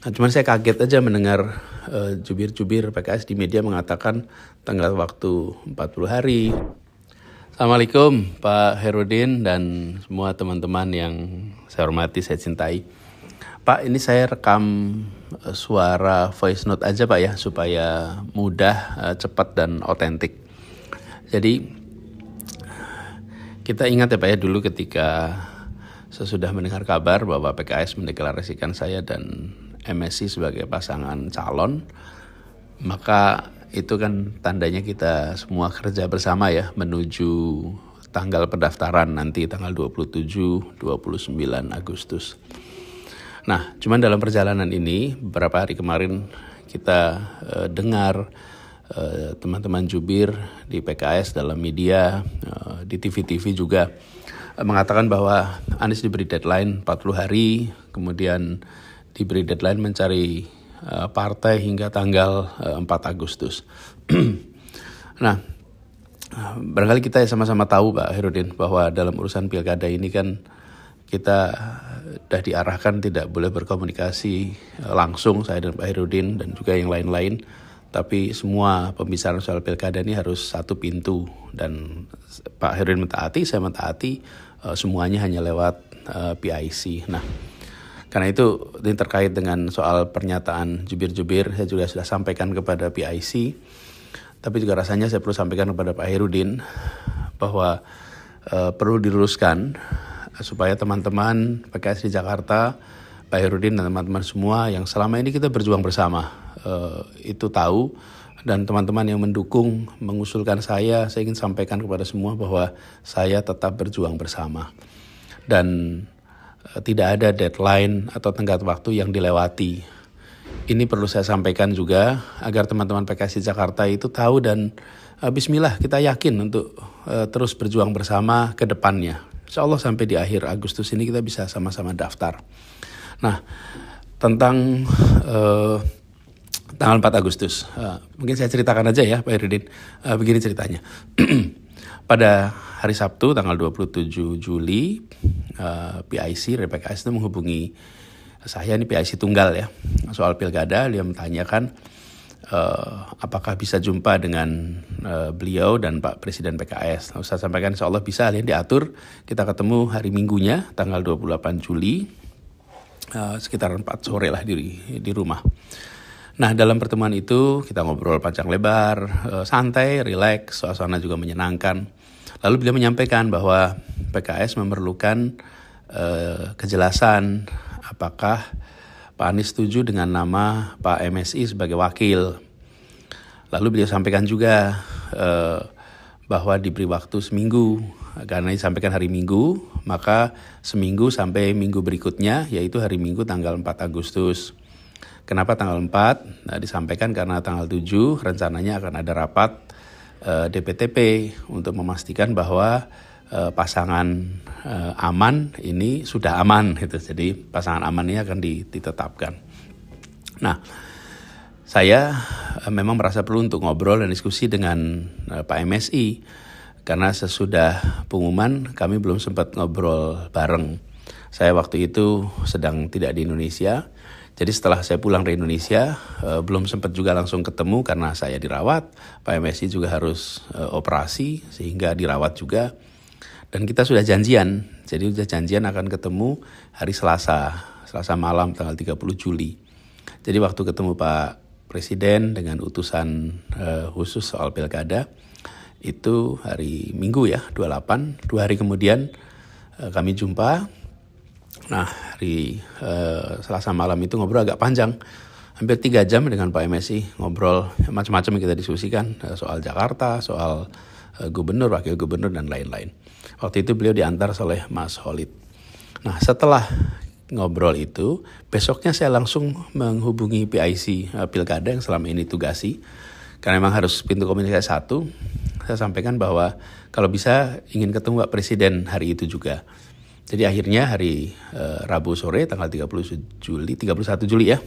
Nah, cuman saya kaget aja mendengar eh, jubir-jubir uh, PKS di media mengatakan tenggat waktu 40 hari. Assalamualaikum Pak Herudin dan semua teman-teman yang saya hormati, saya cintai. Pak, ini saya rekam eh, suara voice note aja Pak ya, supaya mudah, eh, cepat, dan otentik. Jadi, kita ingat ya Pak ya dulu ketika sesudah mendengar kabar bahwa PKS mendeklarasikan saya dan MSI sebagai pasangan calon, maka itu kan tandanya kita semua kerja bersama ya menuju tanggal pendaftaran nanti tanggal 27 29 Agustus. Nah, cuman dalam perjalanan ini beberapa hari kemarin kita eh, dengar eh, teman-teman jubir di PKS dalam media eh, di TV-TV juga mengatakan bahwa Anies diberi deadline 40 hari, kemudian diberi deadline mencari eh, partai hingga tanggal 4 eh, Agustus. nah, barangkali kita sama-sama tahu Pak Herudin bahwa dalam urusan pilkada ini kan kita eh, sudah diarahkan tidak boleh berkomunikasi langsung saya dan Pak Herudin dan juga yang lain-lain tapi semua pembicaraan soal pilkada ini harus satu pintu dan Pak Herudin mentaati saya mentaati semuanya hanya lewat PIC nah karena itu ini terkait dengan soal pernyataan jubir-jubir, saya juga sudah sampaikan kepada PIC. Tapi juga rasanya saya perlu sampaikan kepada Pak Herudin bahwa e, perlu diluruskan eh, supaya teman-teman PKS di Jakarta, Pak Herudin dan teman-teman semua yang selama ini kita berjuang bersama e, itu tahu dan teman-teman yang mendukung mengusulkan saya, saya ingin sampaikan kepada semua bahwa saya tetap berjuang bersama. Dan Eh, tidak ada deadline atau tenggat waktu yang dilewati. Ini perlu saya sampaikan juga agar teman-teman PKS Jakarta itu tahu dan eh, bismillah kita yakin untuk eh, terus berjuang bersama ke depannya. Insya Allah sampai di akhir Agustus ini kita bisa sama-sama daftar. Nah, tentang uh, tanggal 4 Agustus. Uh, mungkin saya ceritakan aja ya Pak Iridin. Uh, begini ceritanya. Pada hari Sabtu tanggal 27 Juli, uh, eh, PIC, Rebecca itu menghubungi saya, ini PIC tunggal ya, soal pilkada, dia menanyakan uh, apakah bisa jumpa dengan uh, beliau dan Pak Presiden PKS. Nah, saya sampaikan insya Allah bisa, hal ya, diatur, kita ketemu hari Minggunya, tanggal 28 Juli, uh, sekitar 4 sore lah di, di rumah. Nah dalam pertemuan itu kita ngobrol panjang lebar, santai, relax, suasana juga menyenangkan. Lalu beliau menyampaikan bahwa PKS memerlukan eh, kejelasan apakah Pak Anies setuju dengan nama Pak MSI sebagai wakil. Lalu beliau sampaikan juga eh, bahwa diberi waktu seminggu karena disampaikan hari Minggu, maka seminggu sampai minggu berikutnya yaitu hari Minggu tanggal 4 Agustus. Kenapa tanggal 4? Nah, disampaikan karena tanggal 7 rencananya akan ada rapat Eh, DPTP untuk memastikan bahwa eh, pasangan eh, aman ini sudah aman gitu. Jadi pasangan aman ini akan ditetapkan. Nah, saya memang merasa perlu untuk ngobrol dan diskusi dengan Pak MSI karena sesudah pengumuman kami belum sempat ngobrol bareng. Saya waktu itu sedang tidak di Indonesia jadi setelah saya pulang dari Indonesia, eh, belum sempat juga langsung ketemu karena saya dirawat. Pak MSI juga harus eh, operasi sehingga dirawat juga. Dan kita sudah janjian, jadi sudah janjian akan ketemu hari Selasa, Selasa malam tanggal 30 Juli. Jadi waktu ketemu Pak Presiden dengan utusan eh, khusus soal pilkada, itu hari Minggu ya, 28, dua hari kemudian eh, kami jumpa Nah hari uh, Selasa malam itu ngobrol agak panjang, hampir tiga jam dengan Pak MSI ngobrol macam-macam kita diskusikan eh, soal Jakarta, soal uh, gubernur, wakil gubernur dan lain-lain. Waktu itu beliau diantar oleh Mas Holid. Nah setelah ngobrol itu, besoknya saya langsung menghubungi PIC uh, Pilkada yang selama ini tugasi karena memang harus pintu komunikasi satu. Saya sampaikan bahwa kalau bisa ingin ketemu Pak Presiden hari itu juga. Jadi akhirnya hari uh, Rabu sore tanggal 30 Juli, 31 Juli ya,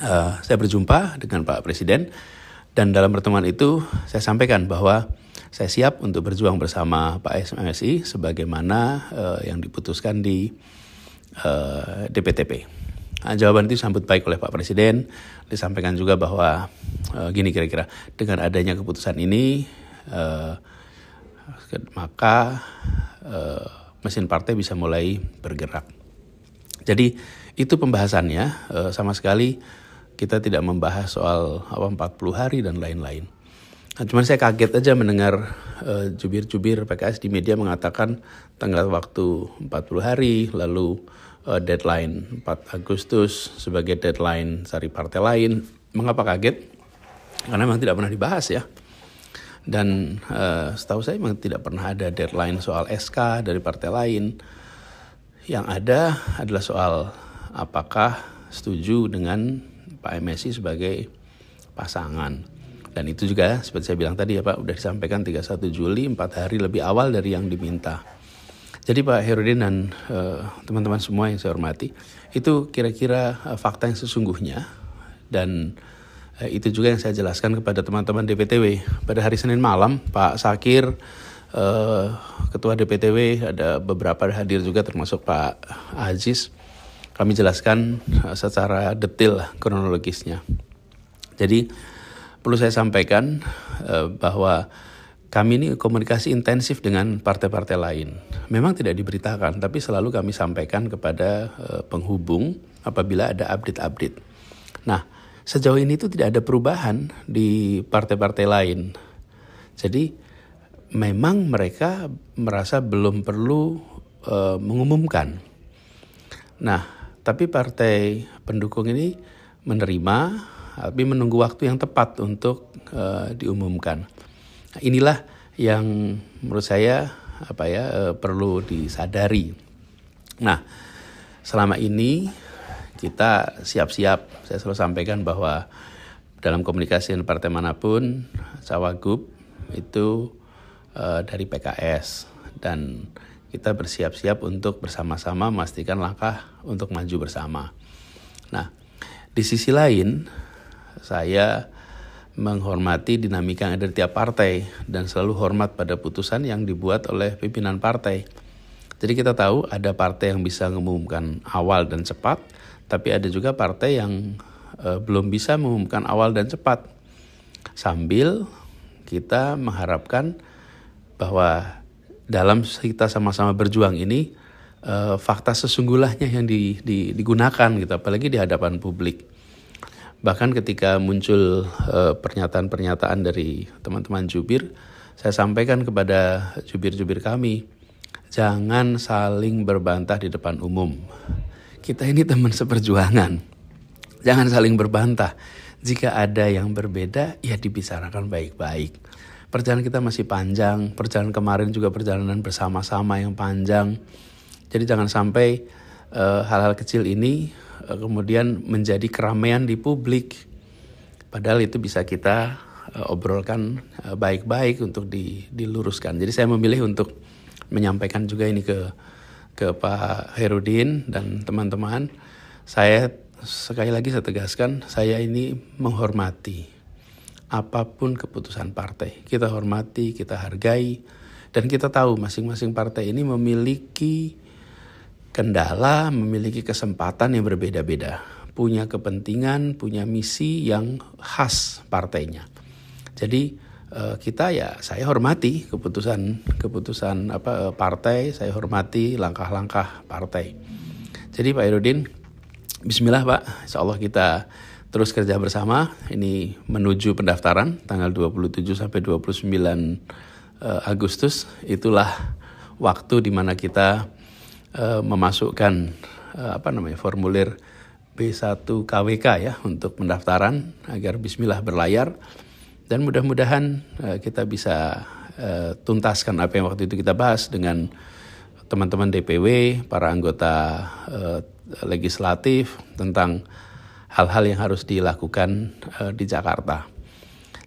uh, saya berjumpa dengan Pak Presiden dan dalam pertemuan itu saya sampaikan bahwa saya siap untuk berjuang bersama Pak SMSI sebagaimana uh, yang diputuskan di uh, DPTP. Nah, jawaban itu disambut baik oleh Pak Presiden. Disampaikan juga bahwa uh, gini kira-kira dengan adanya keputusan ini uh, maka uh, mesin partai bisa mulai bergerak. Jadi itu pembahasannya e, sama sekali kita tidak membahas soal apa 40 hari dan lain-lain. Nah, cuman saya kaget aja mendengar eh, jubir-jubir e, PKS di media mengatakan tanggal waktu 40 hari lalu e, deadline 4 Agustus sebagai deadline dari partai lain. Mengapa kaget? Karena memang tidak pernah dibahas ya dan uh, setahu saya memang tidak pernah ada deadline soal SK dari partai lain. Yang ada adalah soal apakah setuju dengan Pak MSI sebagai pasangan. Dan itu juga seperti saya bilang tadi ya Pak, sudah disampaikan 31 Juli, 4 hari lebih awal dari yang diminta. Jadi Pak Herudin dan eh, teman-teman uh, semua yang saya hormati, itu kira-kira eh, fakta yang sesungguhnya dan Eh, itu juga yang saya jelaskan kepada teman-teman DPTW. Pada hari Senin malam, Pak Sakir, eh, Ketua DPTW, ada beberapa hadir juga termasuk Pak Aziz. Kami jelaskan eh, secara detail kronologisnya. Jadi perlu saya sampaikan eh, bahwa kami ini komunikasi intensif dengan partai-partai lain. Memang tidak diberitakan, tapi selalu kami sampaikan kepada eh, penghubung apabila ada update-update. Nah, sejauh ini itu tidak ada perubahan di partai-partai lain. Jadi memang mereka merasa belum perlu uh, mengumumkan. Nah, tapi partai pendukung ini menerima tapi menunggu waktu yang tepat untuk uh, diumumkan. Nah, inilah yang menurut saya apa ya uh, perlu disadari. Nah, selama ini kita siap-siap. Saya selalu sampaikan bahwa dalam komunikasi dengan partai manapun, cawagup itu uh, dari PKS dan kita bersiap-siap untuk bersama-sama memastikan langkah untuk maju bersama. Nah, di sisi lain, saya menghormati dinamika yang ada di tiap partai dan selalu hormat pada putusan yang dibuat oleh pimpinan partai. Jadi kita tahu ada partai yang bisa mengumumkan awal dan cepat, tapi ada juga partai yang uh, belum bisa mengumumkan awal dan cepat. Sambil kita mengharapkan bahwa dalam kita sama-sama berjuang ini uh, fakta sesungguhnya yang di, di, digunakan gitu apalagi di hadapan publik. Bahkan ketika muncul eh, pernyataan-pernyataan dari teman-teman jubir, saya sampaikan kepada jubir-jubir kami, jangan saling berbantah di depan umum kita ini teman seperjuangan. Jangan saling berbantah. Jika ada yang berbeda, ya dibicarakan baik-baik. Perjalanan kita masih panjang. Perjalanan kemarin juga perjalanan bersama-sama yang panjang. Jadi jangan sampai eh, hal-hal uh, kecil ini uh, kemudian menjadi keramaian di publik. Padahal itu bisa kita uh, obrolkan baik-baik uh, untuk di, diluruskan. Jadi saya memilih untuk menyampaikan juga ini ke ke Pak Herudin dan teman-teman. Saya sekali lagi saya tegaskan, saya ini menghormati apapun keputusan partai. Kita hormati, kita hargai, dan kita tahu masing-masing partai ini memiliki kendala, memiliki kesempatan yang berbeda-beda, punya kepentingan, punya misi yang khas partainya. Jadi Eh, kita ya saya hormati keputusan keputusan apa eh, partai saya hormati langkah-langkah partai jadi Pak Irudin Bismillah Pak Insya Allah kita terus kerja bersama ini menuju pendaftaran tanggal 27 sampai 29 eh, Agustus itulah waktu di mana kita memasukkan apa namanya formulir B1 KWK ya untuk pendaftaran agar Bismillah berlayar dan mudah-mudahan uh, kita bisa uh, tuntaskan apa yang waktu itu kita bahas dengan teman-teman DPW, para anggota uh, legislatif tentang hal-hal yang harus dilakukan uh, di Jakarta.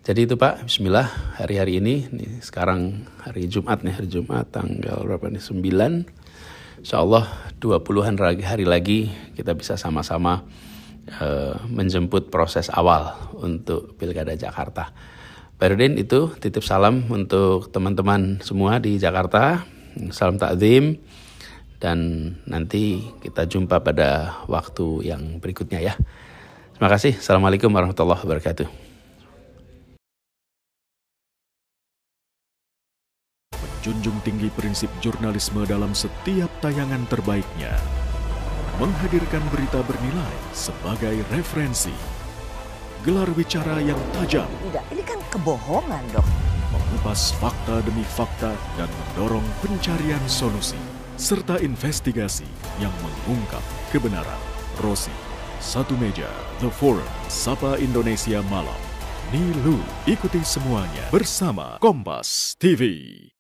Jadi itu Pak, Bismillah hari-hari ini, nih, sekarang hari Jumat nih, hari Jumat tanggal berapa nih, 9. Insya Allah 20-an hari lagi kita bisa sama-sama Eh, menjemput proses awal untuk Pilkada Jakarta. Pak itu titip salam untuk teman-teman semua di Jakarta. Salam takzim dan nanti kita jumpa pada waktu yang berikutnya ya. Terima kasih. Assalamualaikum warahmatullahi wabarakatuh. Menjunjung tinggi prinsip jurnalisme dalam setiap tayangan terbaiknya menghadirkan berita bernilai sebagai referensi. Gelar bicara yang tajam. Tidak, ini kan kebohongan dok. Mengupas fakta demi fakta dan mendorong pencarian solusi. Serta investigasi yang mengungkap kebenaran. Rosi, Satu Meja, The Forum, Sapa Indonesia Malam. Nilu, ikuti semuanya bersama Kompas TV.